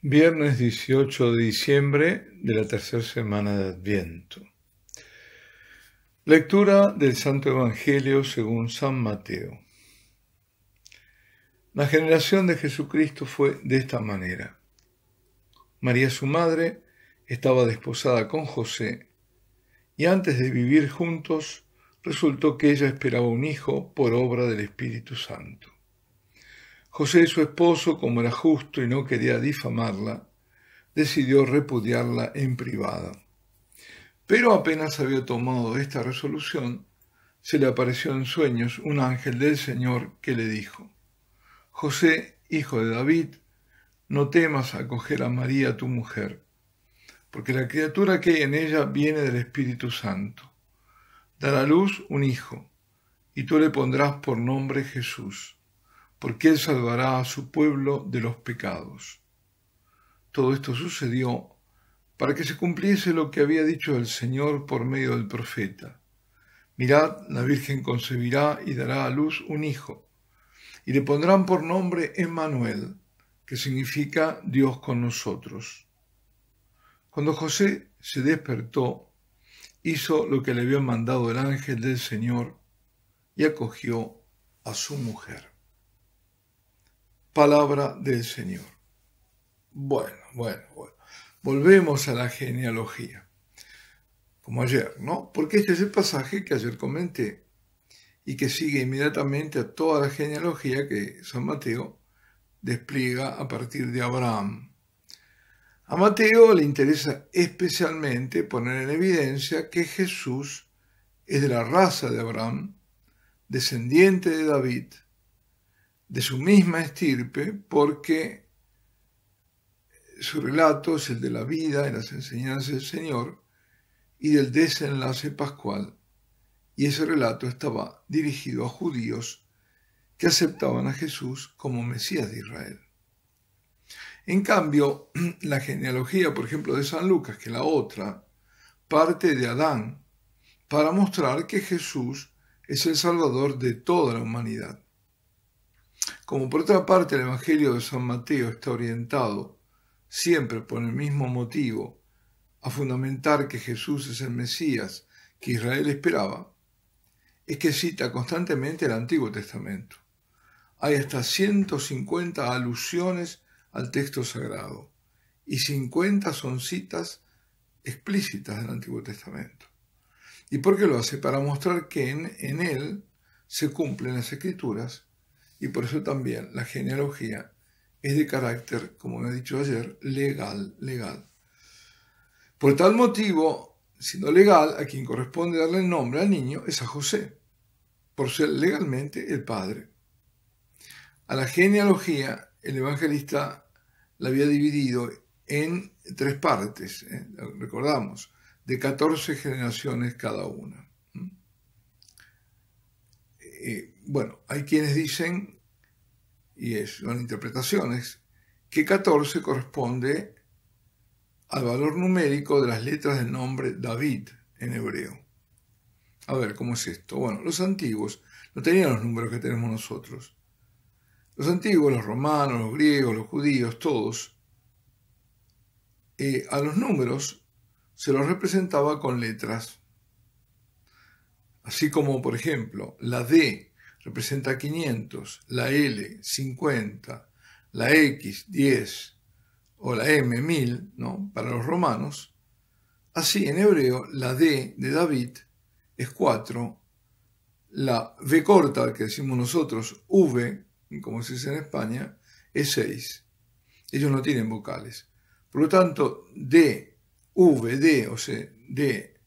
Viernes 18 de diciembre de la tercera semana de Adviento. Lectura del Santo Evangelio según San Mateo. La generación de Jesucristo fue de esta manera. María su madre estaba desposada con José y antes de vivir juntos resultó que ella esperaba un hijo por obra del Espíritu Santo. José, su esposo, como era justo y no quería difamarla, decidió repudiarla en privada. Pero apenas había tomado esta resolución, se le apareció en sueños un ángel del Señor que le dijo, José, hijo de David, no temas acoger a María tu mujer, porque la criatura que hay en ella viene del Espíritu Santo. Dará luz un hijo, y tú le pondrás por nombre Jesús porque Él salvará a su pueblo de los pecados. Todo esto sucedió para que se cumpliese lo que había dicho el Señor por medio del profeta. Mirad, la Virgen concebirá y dará a luz un hijo, y le pondrán por nombre Emmanuel, que significa Dios con nosotros. Cuando José se despertó, hizo lo que le había mandado el ángel del Señor y acogió a su mujer palabra del Señor. Bueno, bueno, bueno. Volvemos a la genealogía, como ayer, ¿no? Porque este es el pasaje que ayer comenté y que sigue inmediatamente a toda la genealogía que San Mateo despliega a partir de Abraham. A Mateo le interesa especialmente poner en evidencia que Jesús es de la raza de Abraham, descendiente de David, de su misma estirpe, porque su relato es el de la vida y las enseñanzas del Señor y del desenlace pascual, y ese relato estaba dirigido a judíos que aceptaban a Jesús como Mesías de Israel. En cambio, la genealogía, por ejemplo, de San Lucas, que la otra, parte de Adán, para mostrar que Jesús es el Salvador de toda la humanidad. Como por otra parte el Evangelio de San Mateo está orientado, siempre por el mismo motivo, a fundamentar que Jesús es el Mesías que Israel esperaba, es que cita constantemente el Antiguo Testamento. Hay hasta 150 alusiones al texto sagrado y 50 son citas explícitas del Antiguo Testamento. ¿Y por qué lo hace? Para mostrar que en, en él se cumplen las escrituras y por eso también la genealogía es de carácter, como he dicho ayer, legal, legal. Por tal motivo, siendo legal, a quien corresponde darle el nombre al niño es a José, por ser legalmente el padre. A la genealogía, el evangelista la había dividido en tres partes, ¿eh? recordamos, de 14 generaciones cada una. Bueno, hay quienes dicen, y es, son interpretaciones, que 14 corresponde al valor numérico de las letras del nombre David en hebreo. A ver, ¿cómo es esto? Bueno, los antiguos no tenían los números que tenemos nosotros. Los antiguos, los romanos, los griegos, los judíos, todos, eh, a los números se los representaba con letras. Así como, por ejemplo, la D representa 500, la L 50, la X 10 o la M 1000 ¿no? para los romanos, así en hebreo la D de David es 4, la V corta que decimos nosotros, V, como se dice en España, es 6. Ellos no tienen vocales. Por lo tanto, D, V, D, o sea, D,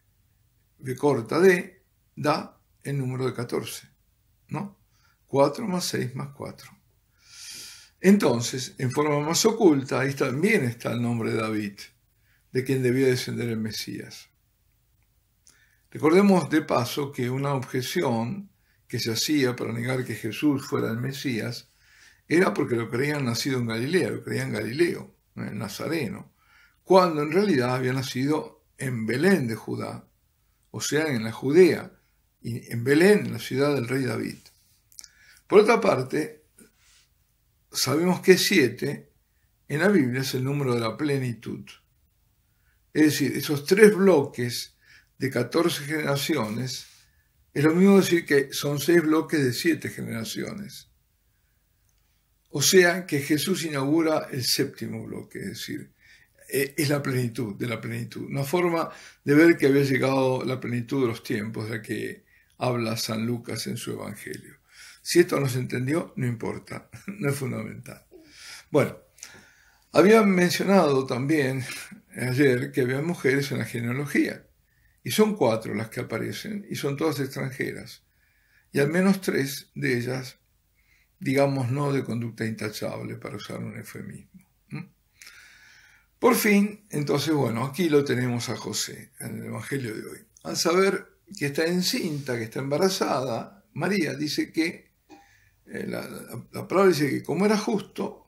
V corta D, da el número de 14. ¿no? 4 más 6 más 4. Entonces, en forma más oculta, ahí también está el nombre de David, de quien debía descender el Mesías. Recordemos de paso que una objeción que se hacía para negar que Jesús fuera el Mesías era porque lo creían nacido en Galilea, lo creían Galileo, en Nazareno, cuando en realidad había nacido en Belén de Judá, o sea, en la Judea, en Belén, la ciudad del rey David. Por otra parte, sabemos que siete en la Biblia es el número de la plenitud. Es decir, esos tres bloques de 14 generaciones es lo mismo decir que son seis bloques de siete generaciones. O sea que Jesús inaugura el séptimo bloque, es decir, e, es la plenitud de la plenitud, una forma de ver que había llegado la plenitud de los tiempos, de que habla San Lucas en su Evangelio. Si esto no se entendió, no importa, no es fundamental. Bueno, había mencionado también ayer que había mujeres en la genealogía, y son cuatro las que aparecen, y son todas extranjeras, y al menos tres de ellas, digamos, no de conducta intachable, para usar un eufemismo. Por fin, entonces, bueno, aquí lo tenemos a José en el Evangelio de hoy. Al saber que está encinta, que está embarazada, María dice que, eh, la, la, la palabra dice que como era justo,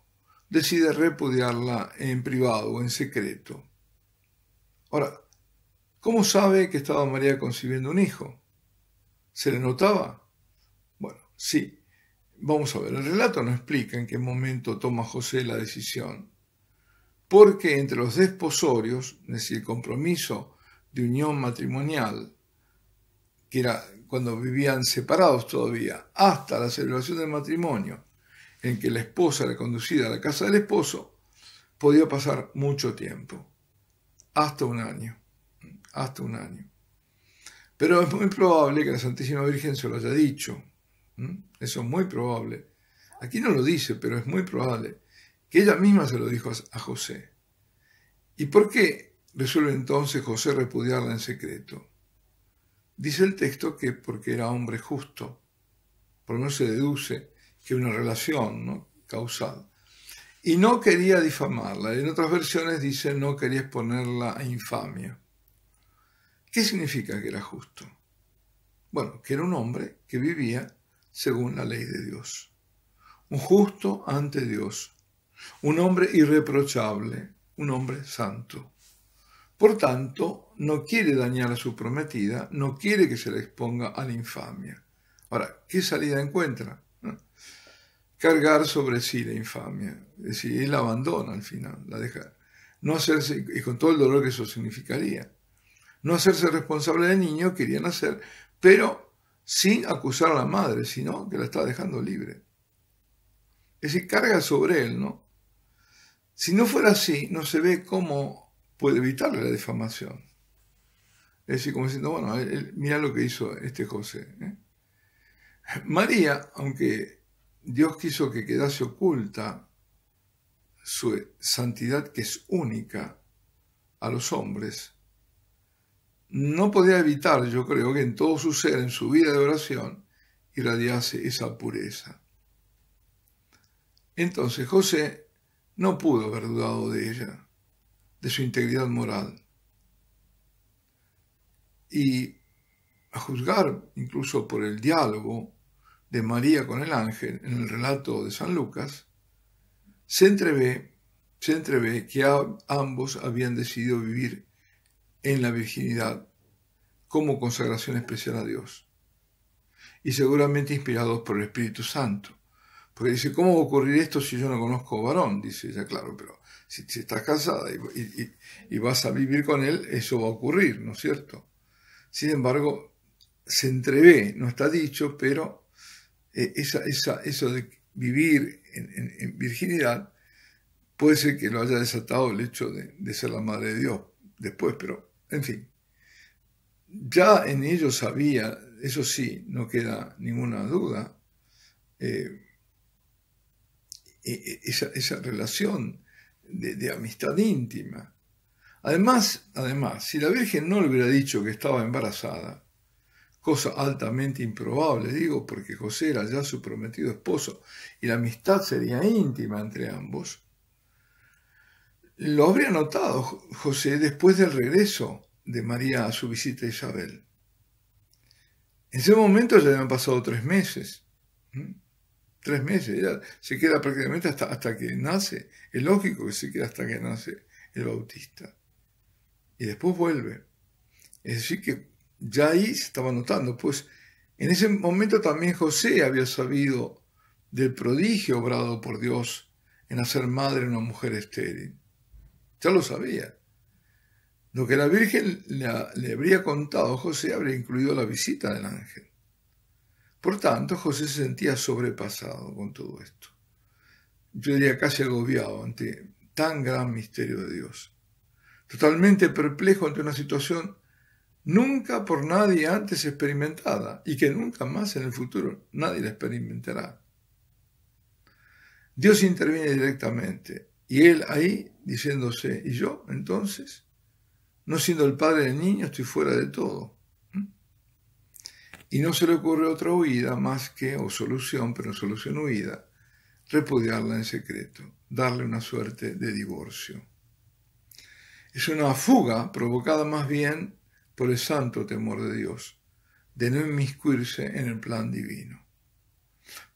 decide repudiarla en privado o en secreto. Ahora, ¿cómo sabe que estaba María concibiendo un hijo? ¿Se le notaba? Bueno, sí. Vamos a ver, el relato no explica en qué momento toma José la decisión, porque entre los desposorios, es decir, el compromiso de unión matrimonial que era cuando vivían separados todavía, hasta la celebración del matrimonio, en que la esposa era conducida a la casa del esposo, podía pasar mucho tiempo, hasta un año, hasta un año. Pero es muy probable que la Santísima Virgen se lo haya dicho, eso es muy probable. Aquí no lo dice, pero es muy probable que ella misma se lo dijo a José. ¿Y por qué resuelve entonces José repudiarla en secreto? Dice el texto que porque era hombre justo, por no se deduce que una relación ¿no? causal. Y no quería difamarla. En otras versiones dice no quería exponerla a infamia. ¿Qué significa que era justo? Bueno, que era un hombre que vivía según la ley de Dios. Un justo ante Dios. Un hombre irreprochable. Un hombre santo. Por tanto, no quiere dañar a su prometida, no quiere que se le exponga a la infamia. Ahora, ¿qué salida encuentra? Cargar sobre sí la infamia. Es decir, él la abandona al final, la deja. No hacerse, y con todo el dolor que eso significaría, no hacerse responsable del niño, querían hacer, pero sin acusar a la madre, sino que la está dejando libre. Es decir, carga sobre él, ¿no? Si no fuera así, no se ve cómo puede evitarle la defamación. Es decir, como diciendo, bueno, mira lo que hizo este José. ¿eh? María, aunque Dios quiso que quedase oculta su santidad que es única a los hombres, no podía evitar, yo creo, que en todo su ser, en su vida de oración, irradiase esa pureza. Entonces José no pudo haber dudado de ella de su integridad moral. Y a juzgar incluso por el diálogo de María con el ángel en el relato de San Lucas, se entrevé, se que ambos habían decidido vivir en la virginidad como consagración especial a Dios y seguramente inspirados por el Espíritu Santo. Porque dice, ¿cómo va a ocurrir esto si yo no conozco varón? Dice ella, claro, pero si, estás casada y, vas a vivir con él, eso va a ocurrir, ¿no es cierto? Sin embargo, se entrevé, no está dicho, pero eh, esa, esa, eso de vivir en, virginidad puede ser que lo haya desatado el hecho de, ser la madre de Dios después, pero en fin. Ya en ellos había, eso sí, no queda ninguna duda, eh, e, e, esa, esa, relación de, amistad íntima. Además, además, si la Virgen no le hubiera dicho que estaba embarazada, cosa altamente improbable, digo, porque José era ya su prometido esposo y la amistad sería íntima entre ambos, lo habría notado José después del regreso de María a su visita a Isabel. En ese momento ya habían pasado tres meses tres meses, se queda prácticamente hasta, hasta que nace. Es lógico que se queda hasta que nace el bautista. Y después vuelve. Es decir, que ya ahí se estaba notando. Pues en ese momento también José había sabido del prodigio obrado por Dios en hacer madre a una mujer estéril. Ya lo sabía. Lo que la Virgen le, le habría contado a José habría incluido la visita del ángel. Por tanto, José se sentía sobrepasado con todo esto. Yo diría casi agobiado ante tan gran misterio de Dios. Totalmente perplejo ante una situación nunca por nadie antes experimentada y que nunca más en el futuro nadie la experimentará. Dios interviene directamente y él ahí diciéndose, ¿y yo entonces? No siendo el padre del niño estoy fuera de todo. Y no se le ocurre otra huida más que, o solución, pero solución huida, repudiarla en secreto, darle una suerte de divorcio. Es una fuga provocada más bien por el santo temor de Dios, de no inmiscuirse en el plan divino.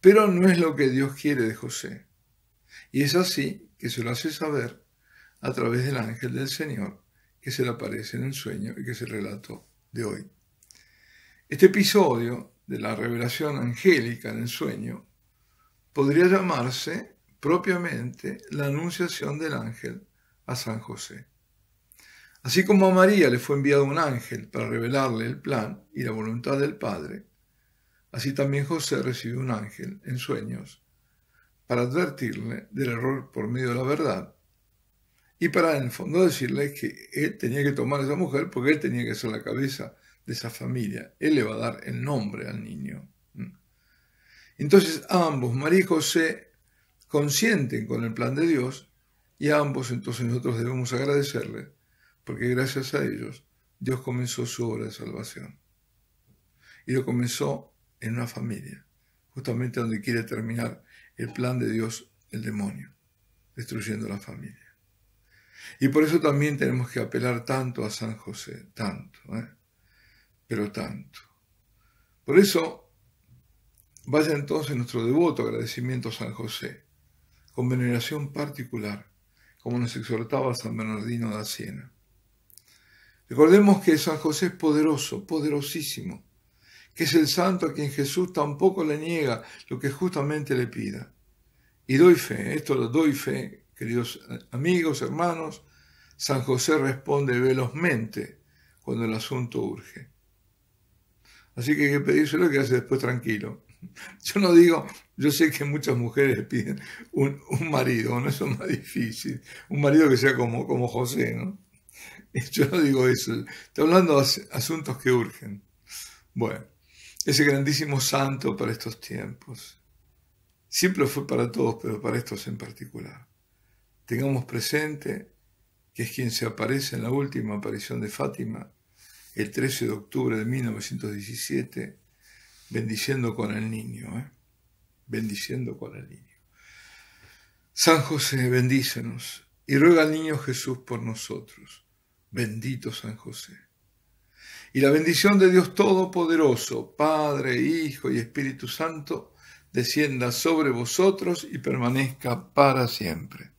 Pero no es lo que Dios quiere de José. Y es así que se lo hace saber a través del ángel del Señor que se le aparece en el sueño y que se relató de hoy. Este episodio de la revelación angélica en el sueño podría llamarse propiamente la anunciación del ángel a San José. Así como a María le fue enviado un ángel para revelarle el plan y la voluntad del Padre, así también José recibió un ángel en sueños para advertirle del error por medio de la verdad y para en el fondo decirle que él tenía que tomar a esa mujer porque él tenía que ser la cabeza de esa familia. Él le va a dar el nombre al niño. Mm. Entonces ambos, María y José, consienten con el plan de Dios y ambos entonces nosotros debemos agradecerle, porque gracias a ellos Dios comenzó su obra de salvación. Y lo comenzó en una familia, justamente donde quiere terminar el plan de Dios, el demonio, destruyendo la familia. Y por eso también tenemos que apelar tanto a San José, tanto. ¿eh? pero tanto. Por eso, vaya entonces nuestro devoto agradecimiento a San José, con veneración particular, como nos exhortaba San Bernardino de Siena. Recordemos que San José es poderoso, poderosísimo, que es el santo a quien Jesús tampoco le niega lo que justamente le pida. Y doy fe, esto lo doy fe, queridos amigos, hermanos, San José responde velozmente cuando el asunto urge. Así que hay que lo que hace después tranquilo. Yo no digo, yo sé que muchas mujeres piden un, marido, ¿no? Eso es más difícil. Un marido que sea como, como José, ¿no? Yo no digo eso. Estoy hablando de asuntos que urgen. Bueno, ese grandísimo santo para estos tiempos. Siempre fue para todos, pero para estos en particular. Tengamos presente que es quien se aparece en la última aparición de Fátima el 13 de octubre de 1917, bendiciendo con el niño, ¿eh? bendiciendo con el niño. San José, bendícenos y ruega al niño Jesús por nosotros. Bendito San José. Y la bendición de Dios Todopoderoso, Padre, Hijo y Espíritu Santo, descienda sobre vosotros y permanezca para siempre.